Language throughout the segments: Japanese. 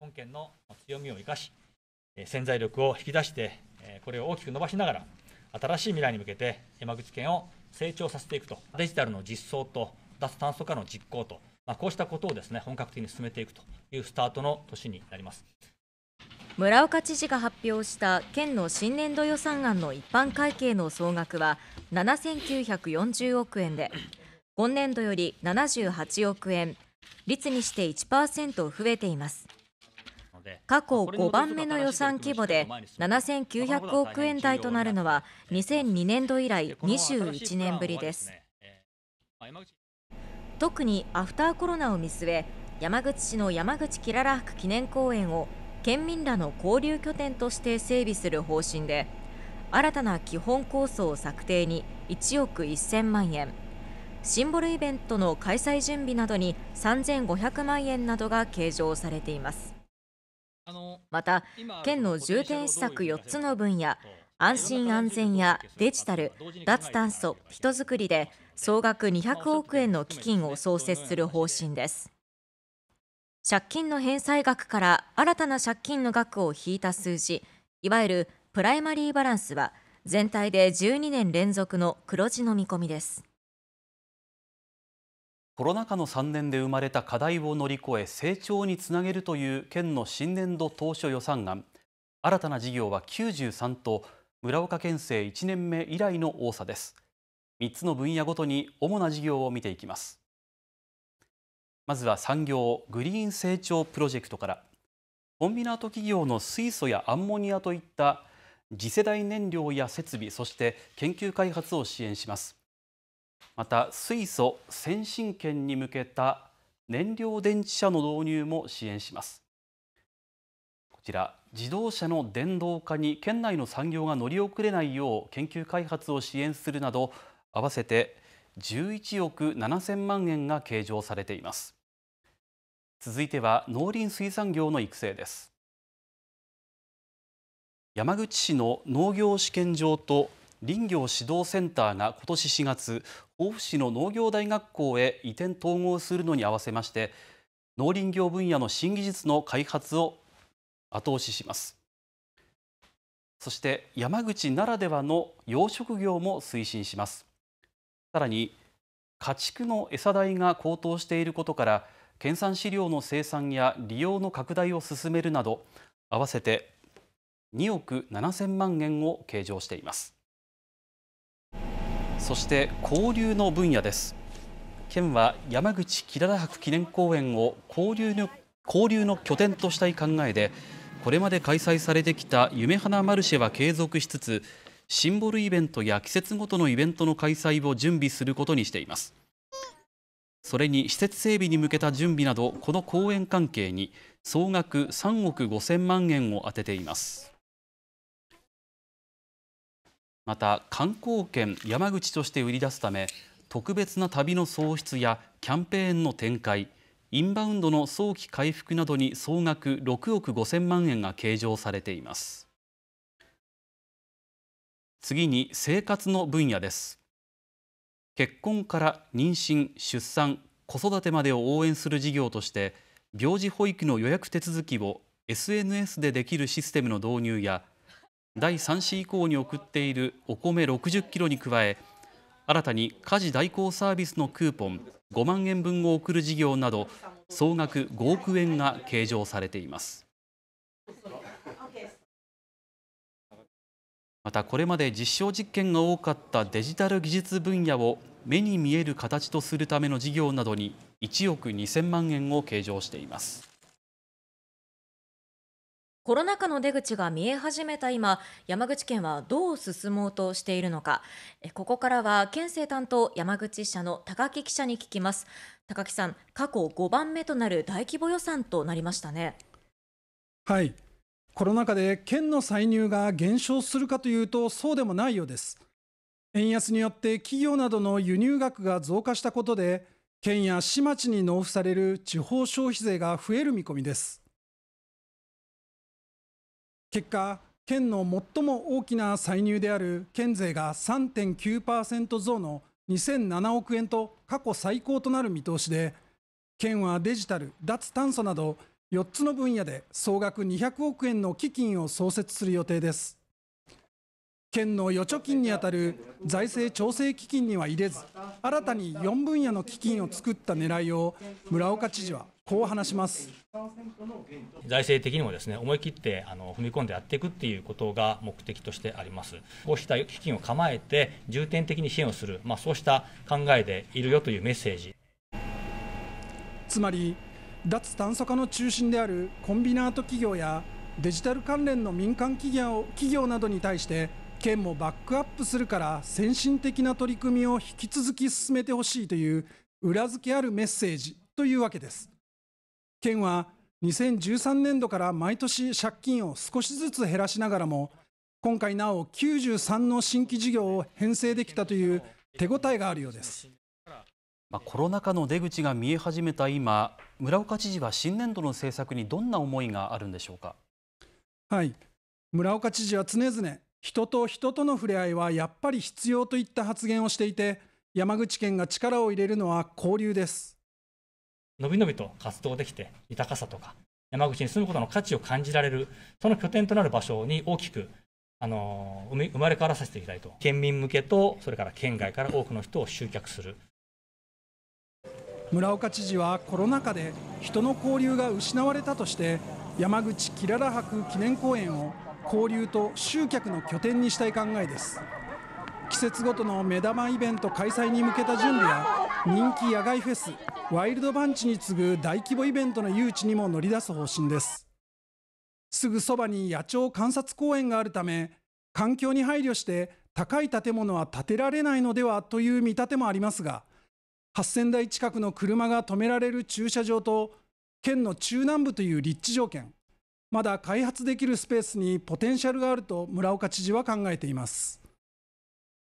本県の強みを生かし、潜在力を引き出して、これを大きく伸ばしながら、新しい未来に向けて山口県を成長させていくと、デジタルの実装と脱炭素化の実行と、まあ、こうしたことをですね本格的に進めていくというスタートの年になります。村岡知事が発表した県の新年度予算案の一般会計の総額は7940億円で今年度より78億円率にして1%増えています過去5番目の予算規模で7900億円台となるのは2002年度以来21年ぶりです特にアフターコロナを見据え山口市の山口キララ博記念公園を県民らの交流拠点として整備する方針で新たな基本構想策定に1億1000万円シンボルイベントの開催準備などに3500万円などが計上されていますまた県の重点施策4つの分野安心安全やデジタル脱炭素人づくりで総額200億円の基金を創設する方針です借金の返済額から新たな借金の額を引いた数字いわゆるプライマリーバランスは全体で12年連続の黒字の見込みですコロナ禍の3年で生まれた課題を乗り越え成長につなげるという県の新年度当初予算案新たな事業は93と村岡県政1年目以来の多さです3つの分野ごとに主な事業を見ていきますまずは産業グリーン成長プロジェクトからコンビナート企業の水素やアンモニアといった次世代燃料や設備そして研究開発を支援しますまた水素先進圏に向けた燃料電池車の導入も支援しますこちら自動車の電動化に県内の産業が乗り遅れないよう研究開発を支援するなど合わせて11億7000万円が計上されています続いては農林水産業の育成です山口市の農業試験場と林業指導センターが今年4月甲府市の農業大学校へ移転統合するのに合わせまして農林業分野の新技術の開発を後押ししますそして山口ならではの養殖業も推進しますさらに家畜の餌代が高騰していることから県産飼料の生産や利用の拡大を進めるなど合わせて2億7000万円を計上しています。そして交流の分野です。県は山口木田ラ博記念公園を交流の交流の拠点としたい考えで、これまで開催されてきた夢花マルシェは継続しつつ、シンボルイベントや季節ごとのイベントの開催を準備することにしています。それに施設整備に向けた準備など、この公園関係に総額3億5000万円を充てています。また観光圏山口として売り出すため特別な旅の創出やキャンペーンの展開インバウンドの早期回復などに総額6億5000万円が計上されています次に生活の分野です結婚から妊娠・出産子育てまでを応援する事業として病児保育の予約手続きを SNS でできるシステムの導入や第3子以降に送っているお米60キロに加え新たに家事代行サービスのクーポン5万円分を送る事業など総額5億円が計上されていますまたこれまで実証実験が多かったデジタル技術分野を目に見える形とするための事業などに1億2000万円を計上しています。コロナ禍の出口が見え始めた今、山口県はどう進もうとしているのか。ここからは県政担当山口支社の高木記者に聞きます。高木さん、過去5番目となる大規模予算となりましたね。はい。コロナ禍で県の歳入が減少するかというとそうでもないようです。円安によって企業などの輸入額が増加したことで、県や市町に納付される地方消費税が増える見込みです。結果、県の最も大きな歳入である県税が3.9%増の2007億円と過去最高となる見通しで、県はデジタル、脱炭素など4つの分野で総額200億円の基金を創設する予定です。県の預貯金にあたる財政調整基金には入れず、新たに4分野の基金を作った狙いを村岡知事はこう話します財政的にもですね思い切ってあの踏み込んでやっていくっていうことが目的としてあります、こうした基金を構えて重点的に支援をする、まあ、そうした考えでいるよというメッセージ。つまり脱炭素化の中心であるコンビナート企業やデジタル関連の民間企業企業などに対して県もバックアップするから先進的な取り組みを引き続き進めてほしいという裏付けあるメッセージというわけです。県は2013年度から毎年借金を少しずつ減らしながらも、今回なお93の新規事業を編成できたという手応えがあるようです。まあ、コロナ禍の出口が見え始めた今、村岡知事は新年度の政策にどんな思いがあるんでしょうか。はい、村岡知事は常々、人と人との触れ合いはやっぱり必要といった発言をしていて、山口県が力を入れるのは交流です。のびのびと活動できて、豊かさとか、山口に住むことの価値を感じられる、その拠点となる場所に大きく、あのー、生まれ変わらせていきたいと。県民向けと、それから県外から多くの人を集客する。村岡知事はコロナ禍で人の交流が失われたとして山口きらら博記念公園を交流と集客の拠点にしたい考えです季節ごとの目玉イベント開催に向けた準備や人気野外フェスワイルドバンチに次ぐ大規模イベントの誘致にも乗り出す方針です。すぐそばに野鳥観察公園があるため、環境に配慮して高い建物は建てられないのではという見立てもありますが、8000台近くの車が止められる駐車場と、県の中南部という立地条件、まだ開発できるスペースにポテンシャルがあると村岡知事は考えています。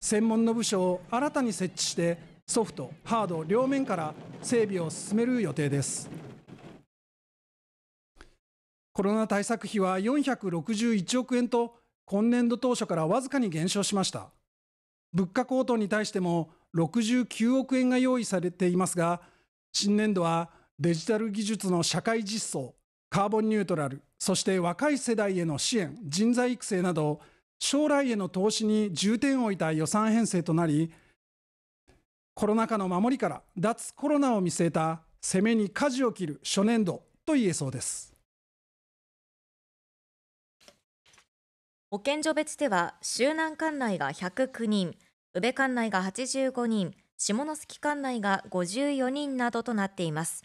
専門の部署を新たに設置してソフトハード両面から整備を進める予定ですコロナ対策費は461億円と今年度当初からわずかに減少しました物価高騰に対しても69億円が用意されていますが新年度はデジタル技術の社会実装カーボンニュートラルそして若い世代への支援人材育成など将来への投資に重点を置いた予算編成となりコロナ禍の守りから脱コロナを見据えた攻めに舵を切る初年度と言えそうです。保健所別では、周南管内が109人、宇部管内が85人、下関管内が54人などとなっています。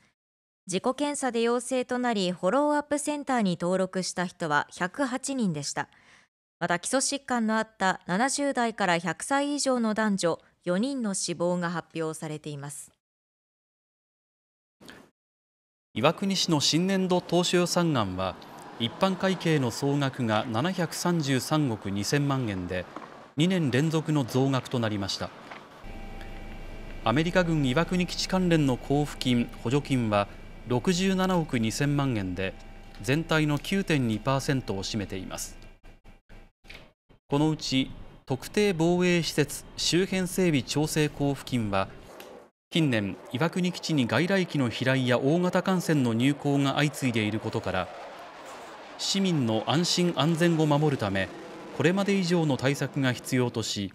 自己検査で陽性となり、フォローアップセンターに登録した人は108人でした。また基礎疾患のあった70代から100歳以上の男女4人の死亡が発表されています岩国市の新年度当初予算案は一般会計の総額が733億2000万円で2年連続の増額となりましたアメリカ軍岩国基地関連の交付金補助金は67億2000万円で全体の9.2%を占めていますこのうち特定防衛施設周辺整備調整交付金は近年岩国基地に外来機の飛来や大型艦船の入港が相次いでいることから市民の安心安全を守るためこれまで以上の対策が必要とし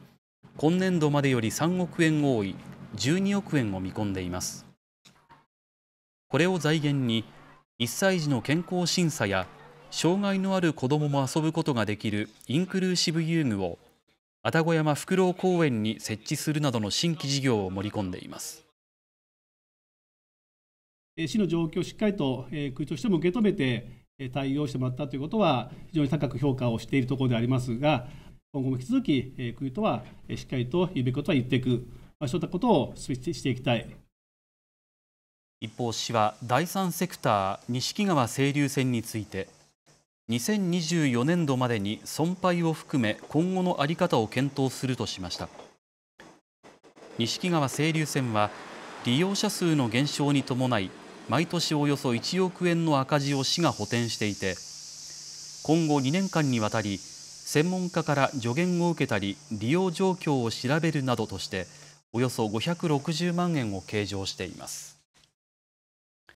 今年度までより3億円多い12億円を見込んでいますこれを財源に1歳児の健康審査や障害のある子どもも遊ぶことができるインクルーシブ遊具を愛宕山フ公園に設置するなどの新規事業を盛り込んでいます市の状況をしっかりと国としても受け止めて対応してもらったということは非常に高く評価をしているところでありますが今後も引き続き国とはしっかりと言うべきことは言っていく、まあ、そういったことをしていきたい一方市は第三セクター錦川清流線について2024年度までに損廃を含め今後の在り方を検討するとしました錦川清流線は利用者数の減少に伴い毎年およそ1億円の赤字を市が補填していて今後2年間にわたり専門家から助言を受けたり利用状況を調べるなどとしておよそ560万円を計上しています。